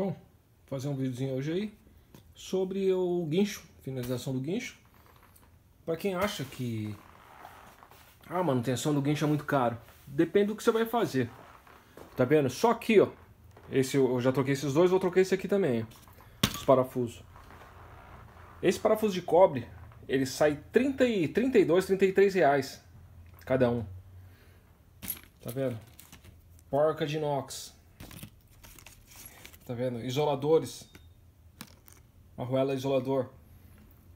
Bom, fazer um videozinho hoje aí sobre o guincho, finalização do guincho. Para quem acha que ah, a manutenção do guincho é muito caro, depende do que você vai fazer. Tá vendo? Só aqui, ó. Esse eu já troquei esses dois, vou trocar esse aqui também, Os parafusos. Esse parafuso de cobre, ele sai 30 e 32, 33 reais cada um. Tá vendo? Porca de inox. Tá vendo? Isoladores. Arruela isolador.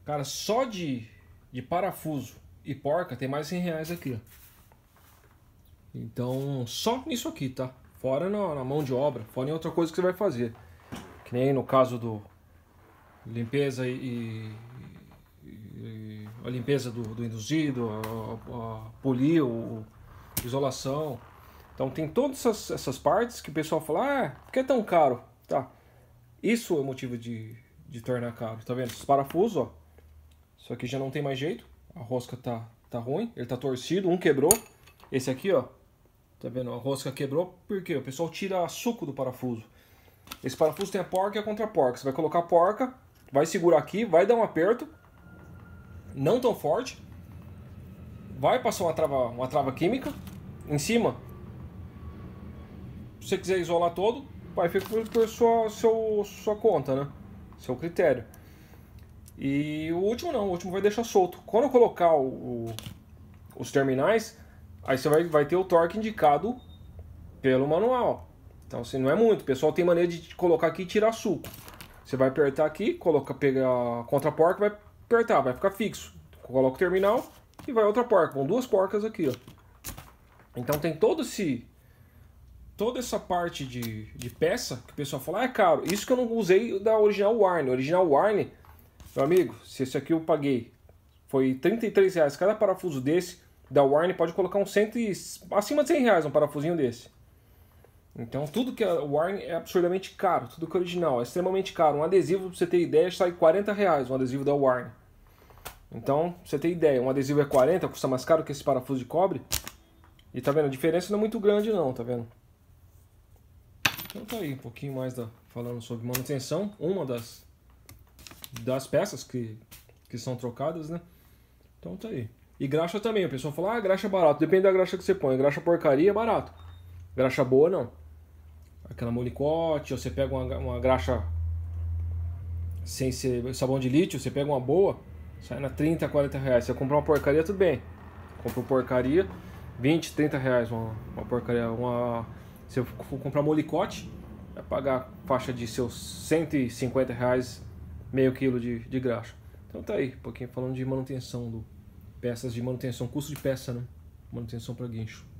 Cara, só de, de parafuso e porca tem mais 100 reais aqui. Então, só nisso aqui, tá? Fora na, na mão de obra, fora em outra coisa que você vai fazer. Que nem no caso do limpeza e, e, e a limpeza do, do induzido, a, a, a polir, o, isolação. Então tem todas essas, essas partes que o pessoal fala, ah, por que é tão caro? Tá. Isso é o motivo de, de tornar caro. Tá vendo? Os parafusos, ó. Isso aqui já não tem mais jeito. A rosca tá, tá ruim. Ele tá torcido. Um quebrou. Esse aqui, ó. Tá vendo? A rosca quebrou. Por quê? O pessoal tira suco do parafuso. Esse parafuso tem a porca e a contra-porca. Você vai colocar a porca, vai segurar aqui, vai dar um aperto. Não tão forte. Vai passar uma trava, uma trava química em cima. Se você quiser isolar todo, Vai, fica por, sua, seu, sua conta, né? Seu critério. E o último não, o último vai deixar solto. Quando eu colocar o, o, os terminais, aí você vai, vai ter o torque indicado pelo manual. Então assim, não é muito. O pessoal tem maneira de colocar aqui e tirar suco. Você vai apertar aqui, coloca, pega a contraporca, vai apertar, vai ficar fixo. Coloca o terminal e vai outra porca. Vão duas porcas aqui, ó. Então tem todo esse toda essa parte de, de peça, que o pessoal fala, ah, é caro. Isso que eu não usei da original Warner. Original Warner, meu amigo, se esse aqui eu paguei, foi 33 reais cada parafuso desse, da Warner pode colocar um cento e, acima de 100 reais um parafusinho desse. Então tudo que é Warner é absurdamente caro, tudo que é original é extremamente caro. Um adesivo, pra você ter ideia, sai 40 reais um adesivo da Warner. Então, pra você ter ideia, um adesivo é 40, custa mais caro que esse parafuso de cobre. E tá vendo, a diferença não é muito grande não, tá vendo? Então tá aí um pouquinho mais da, falando sobre manutenção, uma das, das peças que, que são trocadas, né? Então tá aí. E graxa também, o pessoal fala, ah, graxa é barato, depende da graxa que você põe. Graxa porcaria é barato. Graxa boa não. Aquela molicote, ou você pega uma, uma graxa sem ser sabão de lítio, você pega uma boa, sai na 30, 40 reais. Se eu comprar uma porcaria, tudo bem. Compro porcaria, 20, 30 reais uma, uma porcaria, uma se eu for comprar molicote, vai pagar faixa de seus 150 reais meio quilo de, de graxa. Então tá aí, um pouquinho falando de manutenção do peças de manutenção, custo de peça, né? Manutenção para guincho.